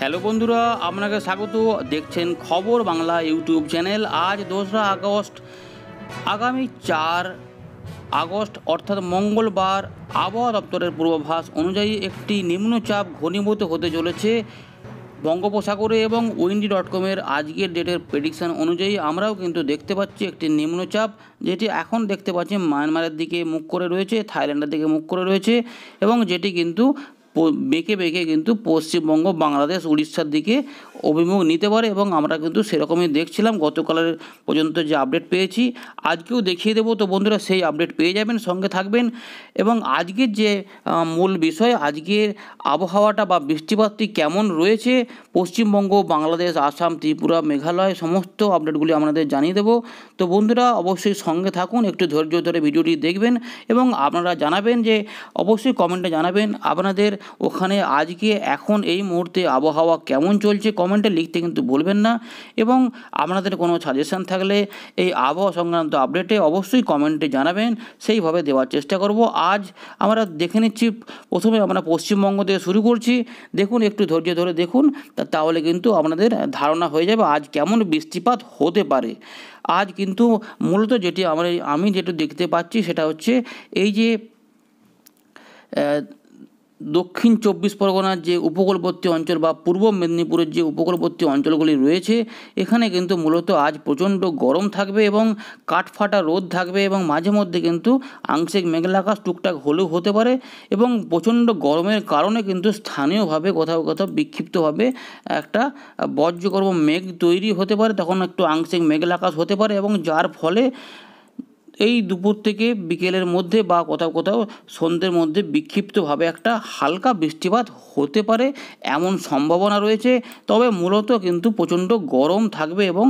hello বন্ধুরা আপনাকে স্বাগত দেখছেন খবর বাংলা ইউটিউব চ্যানেল আজ দোসরা আগস্ট আগামী চার আগস্ট অর্থাৎ মঙ্গলবার আবহাওয়া দপ্তরের পূর্বাভাস অনুযায়ী একটি নিম্নচাপ ঘনীভূত হতে চলেছে বঙ্গোপসাগরে এবং উইন্ডি ডট কমের আজকের ডেটের প্রেডিকশান অনুযায়ী আমরাও কিন্তু দেখতে পাচ্ছি একটি নিম্নচাপ যেটি এখন দেখতে পাচ্ছি মায়ানমারের দিকে মুখ করে রয়েছে থাইল্যান্ডের দিকে মুখ করে রয়েছে এবং যেটি কিন্তু বেঁকে বেঁকে কিন্তু পশ্চিমবঙ্গ বাংলাদেশ উড়িষ্যার দিকে অভিমুখ নিতে পারে এবং আমরা কিন্তু সেরকমই দেখছিলাম গতকালের পর্যন্ত যে আপডেট পেয়েছি আজকেও দেখিয়ে দেবো তো বন্ধুরা সেই আপডেট পেয়ে যাবেন সঙ্গে থাকবেন এবং আজকের যে মূল বিষয় আজকের আবহাওয়াটা বা বৃষ্টিপাতটি কেমন রয়েছে পশ্চিমবঙ্গ বাংলাদেশ আসাম ত্রিপুরা মেঘালয় সমস্ত আপডেটগুলি আপনাদের জানিয়ে দেবো তো বন্ধুরা অবশ্যই সঙ্গে থাকুন একটু ধৈর্য ধরে ভিডিওটি দেখবেন এবং আপনারা জানাবেন যে অবশ্যই কমেন্টে জানাবেন আপনাদের ওখানে আজকে এখন এই মুহূর্তে আবহাওয়া কেমন চলছে কমেন্টে লিখতে কিন্তু বলবেন না এবং আপনাদের কোনো সাজেশান থাকলে এই আবহাওয়া সংক্রান্ত আপডেটে অবশ্যই কমেন্টে জানাবেন সেইভাবে দেওয়ার চেষ্টা করব আজ আমরা দেখে নিচ্ছি প্রথমে আমরা পশ্চিমবঙ্গ থেকে শুরু করছি দেখুন একটু ধৈর্য ধরে দেখুন তাহলে কিন্তু আপনাদের ধারণা হয়ে যাবে আজ কেমন বৃষ্টিপাত হতে পারে আজ কিন্তু মূলত যেটি আমরা আমি যেটা দেখতে পাচ্ছি সেটা হচ্ছে এই যে দক্ষিণ চব্বিশ পরগনার যে উপকূলবর্তী অঞ্চল বা পূর্ব মেদিনীপুরের যে উপকূলবর্তী অঞ্চলগুলি রয়েছে এখানে কিন্তু মূলত আজ প্রচণ্ড গরম থাকবে এবং কাঠফাটা রোদ থাকবে এবং মাঝে মধ্যে কিন্তু আংশিক মেঘলা আকাশ টুকটাক হলেও হতে পারে এবং প্রচণ্ড গরমের কারণে কিন্তু স্থানীয়ভাবে কোথাও কোথাও বিক্ষিপ্তভাবে একটা বজ্রকর্ম মেঘ তৈরি হতে পারে তখন একটু আংশিক মেঘলা আকাশ হতে পারে এবং যার ফলে এই দুপুর থেকে বিকেলের মধ্যে বা কোথাও কোথাও সন্ধ্যের মধ্যে বিক্ষিপ্তভাবে একটা হালকা বৃষ্টিপাত হতে পারে এমন সম্ভাবনা রয়েছে তবে মূলত কিন্তু প্রচণ্ড গরম থাকবে এবং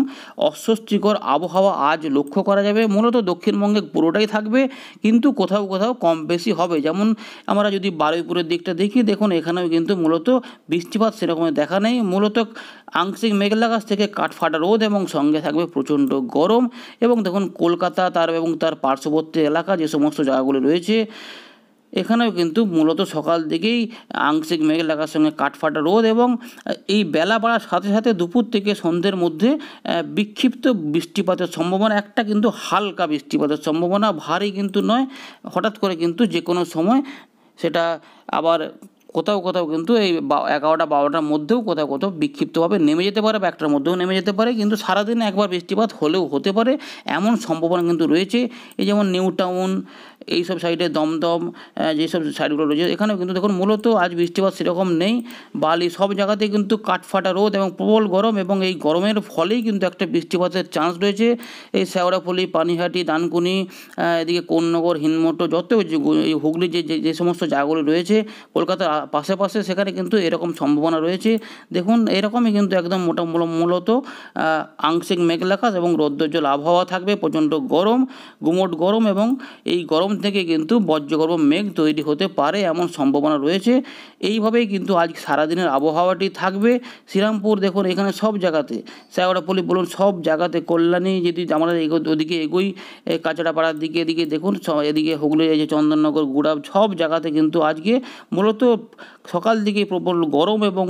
অস্বস্তিকর আবহাওয়া আজ লক্ষ্য করা যাবে মূলত দক্ষিণবঙ্গে পুরোটাই থাকবে কিন্তু কোথাও কোথাও কম বেশি হবে যেমন আমরা যদি বারুইপুরের দিকটা দেখি দেখুন এখানেও কিন্তু মূলত বৃষ্টিপাত সেরকম দেখা নেই মূলত আংশিক মেঘলা আকাশ থেকে কাঠফাটা রোদ এবং সঙ্গে থাকবে প্রচণ্ড গরম এবং দেখুন কলকাতা তার এবং তার পার্শ্ববর্তী এলাকা যে সমস্ত জায়গাগুলো রয়েছে এখানেও কিন্তু মূলত সকাল দিকেই আংশিক মেঘ লাগার সঙ্গে কাঠফাটা রোদ এবং এই বেলা বাড়ার সাথে সাথে দুপুর থেকে সন্ধ্যের মধ্যে বিক্ষিপ্ত বৃষ্টিপাতের সম্ভাবনা একটা কিন্তু হালকা বৃষ্টিপাতের সম্ভাবনা ভারী কিন্তু নয় হঠাৎ করে কিন্তু যে কোনো সময় সেটা আবার কোথাও কোথাও কিন্তু এই এগারোটা বারোটার মধ্যেও কোথাও কোথাও বিক্ষিপ্তভাবে নেমে যেতে পারে বা একটার মধ্যেও নেমে যেতে পারে কিন্তু সারাদিনে একবার বৃষ্টিপাত হলেও হতে পারে এমন সম্ভাবনা কিন্তু রয়েছে এই যেমন নিউ টাউন সব সাইডে দমদম যেসব সাইডগুলো রয়েছে এখানেও কিন্তু দেখুন মূলত আজ বৃষ্টিপাত সেরকম নেই বালি সব জায়গাতেই কিন্তু কাঠফাটা রোদ এবং প্রবল গরম এবং এই গরমের ফলেই কিন্তু একটা বৃষ্টিপাতের চান্স রয়েছে এই শেওড়াফুলি পানিহাটি দানকুনি এদিকে কোন্নগর হিনমোটো যত এই হুগলি যে যে সমস্ত জায়গাগুলো রয়েছে কলকাতা পাশাপাশি সেখানে কিন্তু এরকম সম্ভাবনা রয়েছে দেখুন এরকমই কিন্তু একদম মোটামুটি মূলত আংশিক মেঘলাকাশ এবং রৌদ্রজল আবহাওয়া থাকবে প্রচণ্ড গরম গুমট গরম এবং এই গরম থেকে কিন্তু বজ্রগর্ভ মেঘ তৈরি হতে পারে এমন সম্ভাবনা রয়েছে এইভাবেই কিন্তু আজ সারাদিনের আবহাওয়াটি থাকবে শ্রীরামপুর দেখুন এখানে সব জায়গাতে শ্যাওড়াপল্লি বলুন সব জায়গাতে কল্যাণী যদি আমাদের ওদিকে এগোই কাঁচড়াপাড়ার দিকে এদিকে দেখুন এদিকে হুগলি এই যে চন্দননগর গুড়া সব জায়গাতে কিন্তু আজকে মূলত সকাল দিকে প্রবল গরম এবং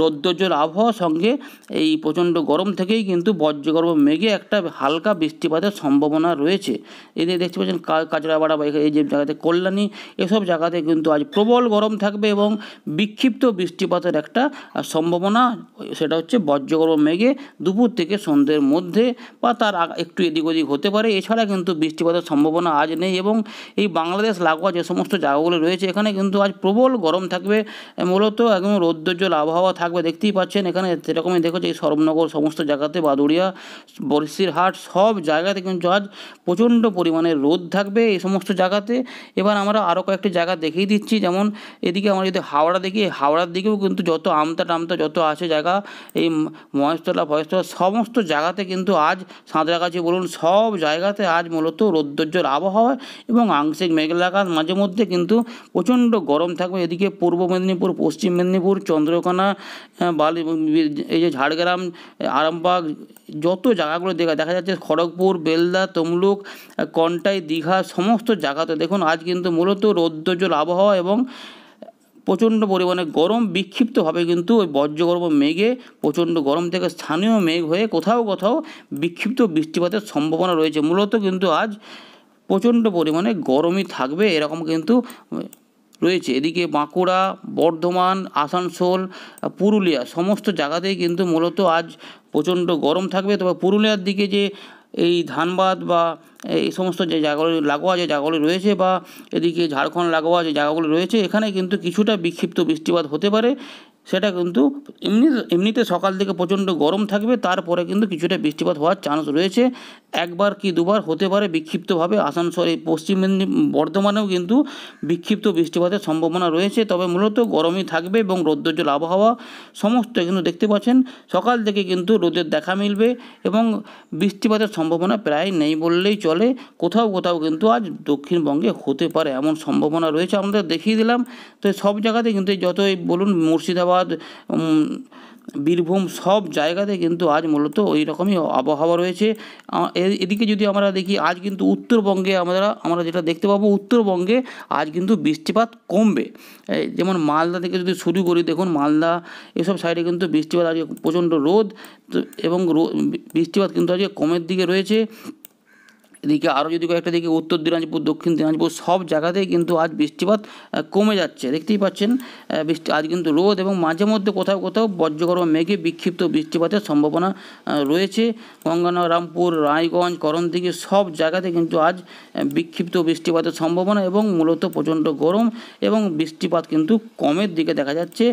রৌদ্রজ্বল আবহাওয়ার সঙ্গে এই প্রচণ্ড গরম থেকেই কিন্তু বজ্রগর্ভ মেঘে একটা হালকা বৃষ্টিপাতের সম্ভাবনা রয়েছে এদের দেখতে পাচ্ছেন কাজরাপাড়া বা এই যে জায়গাতে কল্যাণী এসব জায়গাতে কিন্তু আজ প্রবল গরম থাকবে এবং বিক্ষিপ্ত বৃষ্টিপাতের একটা সম্ভাবনা সেটা হচ্ছে বজ্রগর্ভ মেঘে দুপুর থেকে সন্ধ্যের মধ্যে বা তার একটু এদিক ওদিক হতে পারে এছাড়া কিন্তু বৃষ্টিপাতের সম্ভাবনা আজ নেই এবং এই বাংলাদেশ লাগোয়া যে সমস্ত জায়গাগুলো রয়েছে এখানে কিন্তু আজ প্রবল গরম গরম থাকবে মূলত একদম রৌদ্রোজ্জ্বল আবহাওয়া থাকবে দেখতেই পাচ্ছেন এখানে সেরকমই দেখো যে সর্বনগর সমস্ত জায়গাতে বাদুড়িয়া বরিশিরহাট সব জায়গাতে কিন্তু আজ প্রচণ্ড পরিমাণে রোদ থাকবে এই সমস্ত জায়গাতে এবার আমরা আরও কয়েকটি জায়গা দেখিয়ে দিচ্ছি যেমন এদিকে আমরা যদি হাওড়া দেখি হাওড়ার দিকেও কিন্তু যত আমতা টামতা যত আছে জায়গা এই মহেশতলা ফয়েশতলা সমস্ত জায়গাতে কিন্তু আজ সাঁতরাগাছি বলুন সব জায়গাতে আজ মূলত রৌদ্রোজ্জ্বল আবহাওয়া এবং আংশিক মেঘলা মাঝে মধ্যে কিন্তু প্রচণ্ড গরম থাকবে এদিকে পূর্ব মেদিনীপুর পশ্চিম মেদিনীপুর চন্দ্রকোনা বালি এই যে ঝাড়গ্রাম আরামবাগ যত জায়গাগুলো দেখা দেখা যাচ্ছে খড়গপুর বেলদা তমলুক কন্টাই দীঘা সমস্ত জায়গাতে দেখুন আজ কিন্তু মূলত রৌদ্রজল আবহাওয়া এবং প্রচণ্ড পরিমাণে গরম বিক্ষিপ্তভাবে কিন্তু ওই বজ্রগর্ভ মেঘে প্রচণ্ড গরম থেকে স্থানীয় মেঘ হয়ে কোথাও কোথাও বিক্ষিপ্ত বৃষ্টিপাতের সম্ভাবনা রয়েছে মূলত কিন্তু আজ প্রচণ্ড পরিমাণে গরমই থাকবে এরকম কিন্তু রয়েছে এদিকে বাঁকুড়া বর্ধমান আসানসোল পুরুলিয়া সমস্ত জায়গাতেই কিন্তু মূলত আজ প্রচণ্ড গরম থাকবে তবে পুরুলিয়ার দিকে যে এই ধানবাদ বা এই সমস্ত যে জায়গাগুলি লাগোয়া যে জায়গাগুলো রয়েছে বা এদিকে ঝাড়খণ্ড লাগোয়া যে জায়গাগুলো রয়েছে এখানে কিন্তু কিছুটা বিক্ষিপ্ত বৃষ্টিপাত হতে পারে সেটা কিন্তু এমনি এমনিতে সকাল থেকে প্রচণ্ড গরম থাকবে তারপরে কিন্তু কিছুটা বৃষ্টিপাত হওয়ার চান্স রয়েছে একবার কি দুবার হতে পারে বিক্ষিপ্তভাবে আসানসোলে পশ্চিম মেদিনীপুর বর্ধমানেও কিন্তু বিক্ষিপ্ত বৃষ্টিপাতের সম্ভাবনা রয়েছে তবে মূলত গরমই থাকবে এবং রৌদ্রোজ্জ্বল আবহাওয়া সমস্ত কিন্তু দেখতে পাচ্ছেন সকাল থেকে কিন্তু রোদের দেখা মিলবে এবং বৃষ্টিপাতের সম্ভাবনা প্রায় নেই বললেই চলে কোথাও কোথাও কিন্তু আজ দক্ষিণবঙ্গে হতে পারে এমন সম্ভাবনা রয়েছে আমাদের দেখিয়ে দিলাম তো সব জায়গাতে কিন্তু যতই বলুন মুর্শিদাবাদ বীরভূম সব জায়গাতে কিন্তু আজ মূলত ওই রকমই আবহাওয়া রয়েছে এদিকে যদি আমরা দেখি আজ কিন্তু উত্তরবঙ্গে আমরা আমরা যেটা দেখতে পাবো উত্তরবঙ্গে আজ কিন্তু বৃষ্টিপাত কমবে যেমন মালদা থেকে যদি শুরু করি দেখুন মালদা এসব সাইডে কিন্তু বৃষ্টিপাত আজকে প্রচণ্ড রোদ এবং বৃষ্টিপাত কিন্তু আজকে কমের দিকে রয়েছে এদিকে আরও যদি কয়েকটা দিকে উত্তর দিনাজপুর দক্ষিণ দিনাজপুর সব জায়গাতেই কিন্তু আজ বৃষ্টিপাত কমে যাচ্ছে দেখতেই পাচ্ছেন বৃষ্টি আজ কিন্তু রোদ এবং মাঝে মধ্যে কোথাও কোথাও বজ্রগর্ভ মেঘে বিক্ষিপ্ত বৃষ্টিপাতের সম্ভাবনা রয়েছে গঙ্গানরামপুর রায়গঞ্জ দিকে সব জায়গাতে কিন্তু আজ বিক্ষিপ্ত বৃষ্টিপাতের সম্ভাবনা এবং মূলত প্রচণ্ড গরম এবং বৃষ্টিপাত কিন্তু কমের দিকে দেখা যাচ্ছে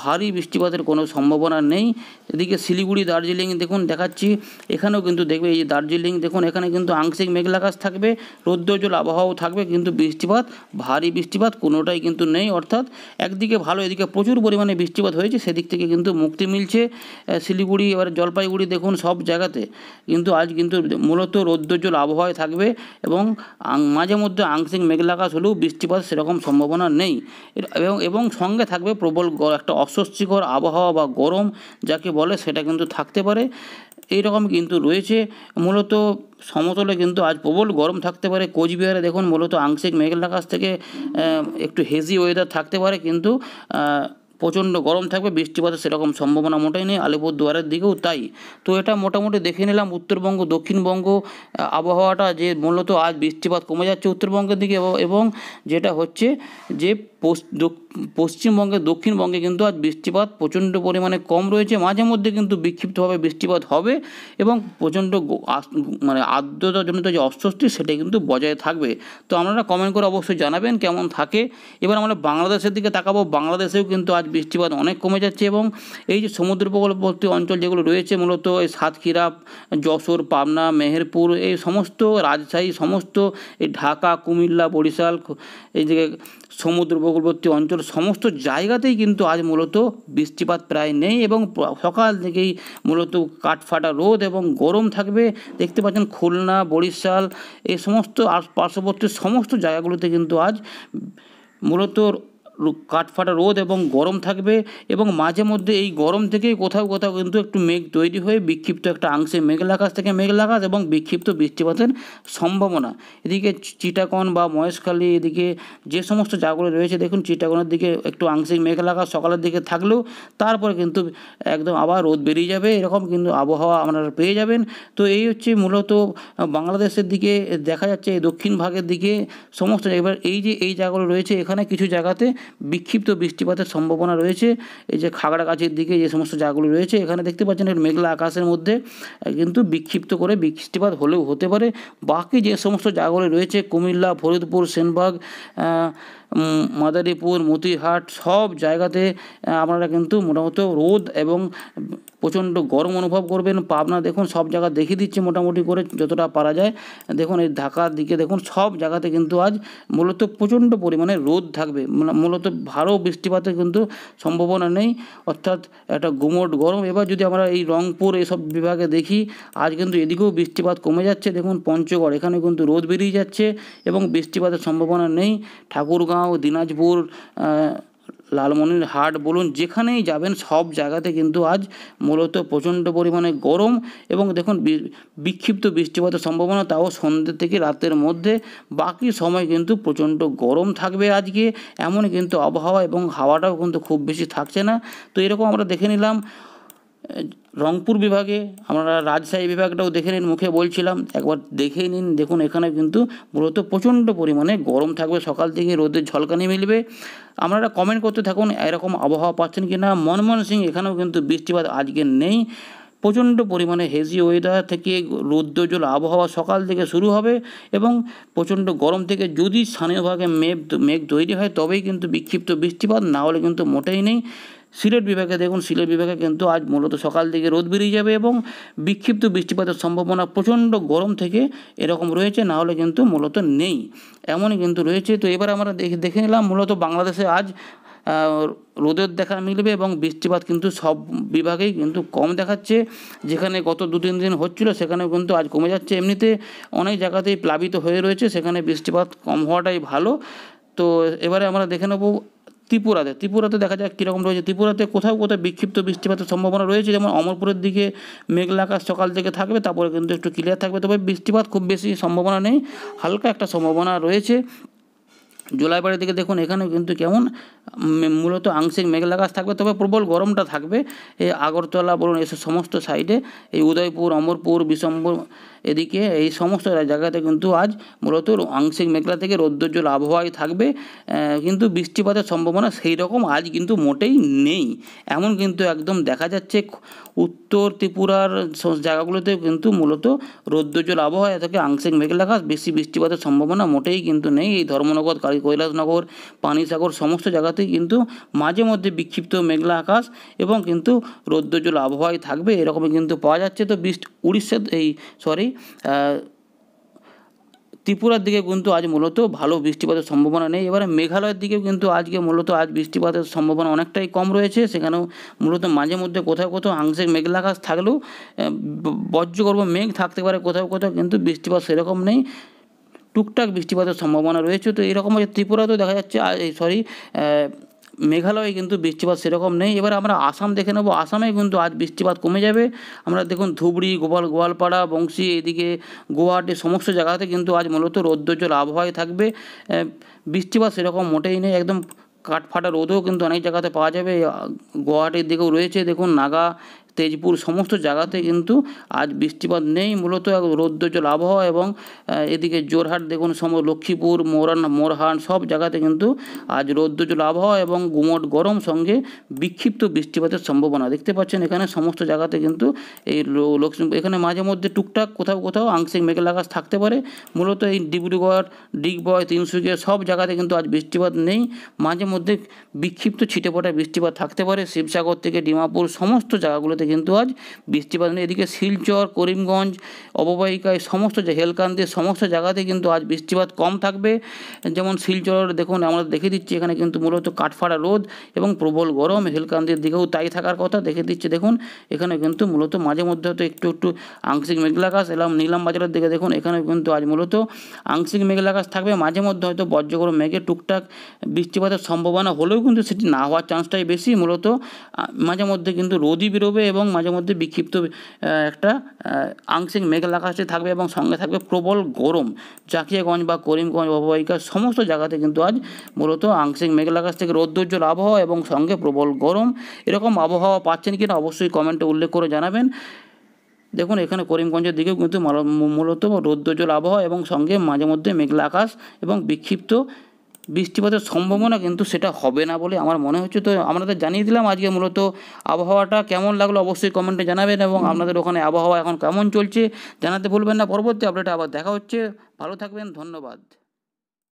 ভারী বৃষ্টিপাতের কোনো সম্ভাবনা নেই এদিকে শিলিগুড়ি দার্জিলিং দেখুন দেখাচ্ছি এখানেও কিন্তু দেখবে এই দার্জিলিং দেখুন এখানে কিন্তু আংশিক মেঘলাকাশ থাকবে রৌদ্রজল আবহাওয়াও থাকবে কিন্তু বৃষ্টিপাত ভারী বৃষ্টিপাত কোনোটাই কিন্তু নেই অর্থাৎ একদিকে ভালো এদিকে প্রচুর পরিমাণে বৃষ্টিপাত হয়েছে সেদিক থেকে কিন্তু মুক্তি মিলছে শিলিগুড়ি এবার জলপাইগুড়ি দেখুন সব জায়গাতে কিন্তু আজ কিন্তু মূলত রৌদ্রজ্বল আবহাওয়ায় থাকবে এবং মাঝে মধ্যে আংশিক মেঘলাকাশ হলেও বৃষ্টিপাত সেরকম সম্ভাবনা নেই এবং এবং সঙ্গে থাকবে প্রবল একটা অস্বস্তিকর আবহাওয়া বা গরম যাকে বলে সেটা কিন্তু থাকতে পারে এইরকম কিন্তু রয়েছে মূলত সমতলে কিন্তু আজ প্রবল গরম থাকতে পারে কোচবিহারে দেখুন মূলত আংশিক মেঘলা আকাশ থেকে একটু হেজি ওয়েদার থাকতে পারে কিন্তু প্রচণ্ড গরম থাকবে বৃষ্টিপাতের সেরকম সম্ভাবনা মোটাই নেই আলিপুরদুয়ারের দিকেও তাই তো এটা মোটামুটি দেখে নিলাম উত্তরবঙ্গ দক্ষিণবঙ্গ আবহাওয়াটা যে মূলত আজ বৃষ্টিপাত কমে যাচ্ছে উত্তরবঙ্গের দিকে এবং যেটা হচ্ছে যে পশ্চিম পশ্চিমবঙ্গে দক্ষিণবঙ্গে কিন্তু আজ বৃষ্টিপাত প্রচণ্ড পরিমাণে কম রয়েছে মাঝে মধ্যে কিন্তু বিক্ষিপ্তভাবে বৃষ্টিপাত হবে এবং প্রচণ্ড মানে আর্দ্রতাজনিত যে অস্বস্তি সেটা কিন্তু বজায় থাকবে তো আপনারা কমেন্ট করে অবশ্যই জানাবেন কেমন থাকে এবার আমরা বাংলাদেশের দিকে তাকাবো বাংলাদেশেও কিন্তু আজ বৃষ্টিপাত অনেক কমে যাচ্ছে এবং এই যে সমুদ্র উপকূলবর্তী অঞ্চল যেগুলো রয়েছে মূলত এই সাতক্ষীরা যশোর পাবনা মেহেরপুর এই সমস্ত রাজশাহী সমস্ত এই ঢাকা কুমিল্লা বরিশাল এই যে সমুদ্র উপকূলবর্তী অঞ্চল সমস্ত জায়গাতেই কিন্তু আজ মূলত বৃষ্টিপাত প্রায় নেই এবং সকাল থেকেই মূলত কাঠফাটা রোদ এবং গরম থাকবে দেখতে পাচ্ছেন খুলনা বরিশাল এই সমস্ত পার্শ্ববর্তী সমস্ত জায়গাগুলোতে কিন্তু আজ মূলত কাঠফাটা রোদ এবং গরম থাকবে এবং মাঝে মধ্যে এই গরম থেকে কোথাও কোথাও কিন্তু একটু মেঘ তৈরি হয়ে বিক্ষিপ্ত একটা অংশে মেঘলা আকাশ থেকে মেঘলা আকাশ এবং বিক্ষিপ্ত বৃষ্টিপাতের সম্ভাবনা এদিকে চিটাকন বা মহেশখালী এদিকে যে সমস্ত জায়গাগুলো রয়েছে দেখুন চিটাকনের দিকে একটু আংশিক মেঘলা আকাশ সকালের দিকে থাকলেও তারপরে কিন্তু একদম আবার রোদ বেরিয়ে যাবে এরকম কিন্তু আবহাওয়া আপনারা পেয়ে যাবেন তো এই হচ্ছে মূলত বাংলাদেশের দিকে দেখা যাচ্ছে এই দক্ষিণ ভাগের দিকে সমস্ত এবার এই যে এই জায়গাগুলো রয়েছে এখানে কিছু জায়গাতে বিক্ষিপ্ত বৃষ্টিপাতের সম্ভাবনা রয়েছে এই যে খাগড়াগাছির দিকে যে সমস্ত জায়গাগুলো রয়েছে এখানে দেখতে পাচ্ছেন মেঘলা আকাশের মধ্যে কিন্তু বিক্ষিপ্ত করে বৃষ্টিপাত হলেও হতে পারে বাকি যে সমস্ত জায়গাগুলো রয়েছে কুমিল্লা ফরিদপুর সেনবাগ মাদারীপুর মতিহাট সব জায়গাতে আপনারা কিন্তু মোটামুটি রোদ এবং প্রচণ্ড গরম অনুভব করবেন পাবনা দেখুন সব জায়গা দেখিয়ে দিচ্ছে মোটামুটি করে যতটা পারা যায় দেখুন এই ঢাকার দিকে দেখুন সব জায়গাতে কিন্তু আজ মূলত প্রচণ্ড পরিমাণে রোদ থাকবে মূলত ভালো বৃষ্টিপাতের কিন্তু সম্ভাবনা নেই অর্থাৎ একটা গুমট গরম এবার যদি আমরা এই রংপুর এসব বিভাগে দেখি আজ কিন্তু এদিকেও বৃষ্টিপাত কমে যাচ্ছে দেখুন পঞ্চগড় এখানে কিন্তু রোদ বেরিয়ে যাচ্ছে এবং বৃষ্টিপাতের সম্ভাবনা নেই ঠাকুরগাঁও ও দিনাজপুর লালমনিরহাট বলুন যেখানেই যাবেন সব জায়গাতে কিন্তু আজ মূলত প্রচণ্ড পরিমাণে গরম এবং দেখুন বিক্ষিপ্ত বৃষ্টিপাতের সম্ভাবনা তাও সন্ধ্যে থেকে রাতের মধ্যে বাকি সময় কিন্তু প্রচণ্ড গরম থাকবে আজকে এমন কিন্তু আবহাওয়া এবং হাওয়াটাও কিন্তু খুব বেশি থাকছে না তো এরকম আমরা দেখে নিলাম রংপুর বিভাগে আমরা রাজশাহী বিভাগটাও দেখে নিন মুখে বলছিলাম একবার দেখেই নিন দেখুন এখানে কিন্তু মূলত প্রচণ্ড পরিমাণে গরম থাকবে সকাল থেকে রোদের ঝলকানি মিলবে আপনারা কমেন্ট করতে থাকুন এরকম আবহাওয়া পাচ্ছেন কি না মনমোহন সিং এখানেও কিন্তু বৃষ্টিপাত আজকে নেই প্রচণ্ড পরিমাণে হেজি ওয়েদার থেকে রৌদ্রজল আবহাওয়া সকাল থেকে শুরু হবে এবং প্রচণ্ড গরম থেকে যদি স্থানীয়ভাবে মেঘ মেঘ তৈরি হয় তবেই কিন্তু বিক্ষিপ্ত বৃষ্টিপাত না হলে কিন্তু মোটেই নেই সিলেট বিভাগে দেখুন সিলেট বিভাগে কিন্তু আজ মূলত সকাল থেকে রোদ বেরিয়ে যাবে এবং বিক্ষিপ্ত বৃষ্টিপাতের সম্ভাবনা প্রচণ্ড গরম থেকে এরকম রয়েছে না হলে কিন্তু মূলত নেই এমনই কিন্তু রয়েছে তো এবার আমরা দেখে নিলাম মূলত বাংলাদেশে আজ রোদের দেখা মিলবে এবং বৃষ্টিপাত কিন্তু সব বিভাগেই কিন্তু কম দেখাচ্ছে যেখানে গত দু তিন দিন হচ্ছিল সেখানেও কিন্তু আজ কমে যাচ্ছে এমনিতে অনেক জায়গাতেই প্লাবিত হয়ে রয়েছে সেখানে বৃষ্টিপাত কম হওয়াটাই ভালো তো এবারে আমরা দেখে নেব ত্রিপুরাতে ত্রিপুরাতে দেখা যাক কীরকম রয়েছে ত্রিপুরাতে কোথাও কোথাও বিক্ষিপ্ত বৃষ্টিপাতের সম্ভাবনা রয়েছে যেমন অমরপুরের দিকে মেঘলা আকাশ সকাল থেকে থাকবে তারপরে কিন্তু একটু ক্লিয়ার থাকবে তবে বৃষ্টিপাত খুব বেশি সম্ভাবনা নেই হালকা একটা সম্ভাবনা রয়েছে জোলাইবাড়ির দিকে দেখুন এখানেও কিন্তু কেমন মূলত আংশিক মেঘলা আকাশ থাকবে তবে প্রবল গরমটা থাকবে এই আগরতলা বলুন এসব সমস্ত সাইডে এই উদয়পুর অমরপুর বিশম্বর এদিকে এই সমস্ত জায়গাতে কিন্তু আজ মূলত আংশিক মেঘলা থেকে রৌদ্রোজ্জ্বল আবহাওয়াই থাকবে কিন্তু বৃষ্টিপাতের সম্ভাবনা সেই রকম আজ কিন্তু মোটেই নেই এমন কিন্তু একদম দেখা যাচ্ছে উত্তর ত্রিপুরার জায়গাগুলোতে কিন্তু মূলত রৌদ্রোজ্জ্বল আবহাওয়া থেকে আংশিক মেঘলা আকাশ বেশি বৃষ্টিপাতের সম্ভাবনা মোটেই কিন্তু নেই এই ধর্মনগর কৈলাসনগর পানিসাগর সমস্ত জায়গাতে জেলাগুলোতে কিন্তু মাঝে মধ্যে বিক্ষিপ্ত মেঘলা আকাশ এবং কিন্তু রৌদ্রজল আবহাওয়ায় থাকবে এরকম কিন্তু পাওয়া যাচ্ছে তো বিস্ট উড়িষ্যা এই সরি ত্রিপুরার দিকে কিন্তু আজ মূলত ভালো বৃষ্টিপাতের সম্ভাবনা নেই এবারে মেঘালয়ের দিকেও কিন্তু আজকে মূলত আজ বৃষ্টিপাতের সম্ভাবনা অনেকটাই কম রয়েছে সেখানেও মূলত মাঝে মধ্যে কোথাও কোথাও আংশিক মেঘলা আকাশ থাকলেও বজ্রগর্ভ মেঘ থাকতে পারে কোথাও কোথাও কিন্তু বৃষ্টিপাত সেরকম নেই টুকটাক বৃষ্টিপাতের সম্ভাবনা রয়েছে তো এরকম হচ্ছে ত্রিপুরাতেও দেখা যাচ্ছে সরি মেঘালয়ে কিন্তু বৃষ্টিপাত সেরকম নেই এবার আমরা আসাম দেখে নেবো আসামে কিন্তু আজ বৃষ্টিপাত কমে যাবে আমরা দেখুন ধুবড়ি গোপাল গোয়ালপাড়া বংশী এদিকে গুয়াহাটি সমস্ত জায়গাতে কিন্তু আজ মূলত রৌদ্রজল আবহাওয়ায় থাকবে বৃষ্টিপাত সেরকম মোটেই নেই একদম কাঠফাটা রোদও কিন্তু অনেক জায়গাতে পাওয়া যাবে গুয়াহাটির দিকেও রয়েছে দেখুন নাগা তেজপুর সমস্ত জায়গাতে কিন্তু আজ বৃষ্টিপাত নেই মূলত রৌদ্রজল আবহাওয়া এবং এদিকে জোরহাট দেখুন সম লক্ষ্মীপুর মোরান মোরহান সব জায়গাতে কিন্তু আজ রৌদ্রজল আবহাওয়া এবং গুমট গরম সঙ্গে বিক্ষিপ্ত বৃষ্টিপাতের সম্ভাবনা দেখতে পাচ্ছেন এখানে সমস্ত জায়গাতে কিন্তু এই লক্ষ্মী এখানে মাঝে মধ্যে টুকটাক কোথাও কোথাও আংশিক মেঘলা আকাশ থাকতে পারে মূলত এই ডিব্রুগড় ডিগবয় তিনসুকিয়া সব জায়গাতে কিন্তু আজ বৃষ্টিপাত নেই মাঝে মধ্যে বিক্ষিপ্ত ছিটেপটা বৃষ্টিপাত থাকতে পারে শিবসাগর থেকে ডিমাপুর সমস্ত জায়গাগুলোতে কিন্তু আজ বৃষ্টিপাত এদিকে শিলচর করিমগঞ্জ অববাহিকায় সমস্ত যে হেলকান্দি সমস্ত জায়গাতে কিন্তু আজ বৃষ্টিপাত কম থাকবে যেমন শিলচর দেখুন আমরা দেখে দিচ্ছি এখানে কিন্তু মূলত কাঠফাড়া রোদ এবং প্রবল গরম হেলকান্দির দিকেও তাই থাকার কথা দেখে দিচ্ছে দেখুন এখানে কিন্তু মূলত মাঝে মধ্যে তো একটু একটু আংশিক মেঘলাকাশ এলাম নীলাম বাজারের দিকে দেখুন এখানে কিন্তু আজ মূলত আংশিক মেঘলাকাশ থাকবে মাঝে মধ্যে হয়তো বজ্রগরম মেঘে টুকটাক বৃষ্টিপাতের সম্ভাবনা হলেও কিন্তু সেটি না হওয়ার চান্সটাই বেশি মূলত মাঝে মধ্যে কিন্তু রোদই বেরোবে এবং এবং মাঝে মধ্যে বিক্ষিপ্ত একটা আংশিক মেঘলা আকাশে থাকবে এবং সঙ্গে থাকবে প্রবল গরম জাকিয়াগঞ্জ বা করিমগঞ্জ অববাহিকা সমস্ত জায়গাতে কিন্তু আজ মূলত আংশিক মেঘলা আকাশ থেকে রৌদ্রজ্জ্বল আবহাওয়া এবং সঙ্গে প্রবল গরম এরকম আবহাওয়া পাচ্ছেন কিনা অবশ্যই কমেন্টে উল্লেখ করে জানাবেন দেখুন এখানে করিমগঞ্জের দিকেও কিন্তু মূলত রৌদ্রজ্জ্বল আবহাওয়া এবং সঙ্গে মাঝে মধ্যে মেঘলা আকাশ এবং বিক্ষিপ্ত বৃষ্টিপাতের সম্ভাবনা কিন্তু সেটা হবে না বলে আমার মনে হচ্ছে তো আপনাদের জানিয়ে দিলাম আজকে মূলত আবহাওয়াটা কেমন লাগলো অবশ্যই কমেন্টে জানাবেন এবং আপনাদের ওখানে আবহাওয়া এখন কেমন চলছে জানাতে ভুলবেন না পরবর্তী আপডেটে আবার দেখা হচ্ছে ভালো থাকবেন ধন্যবাদ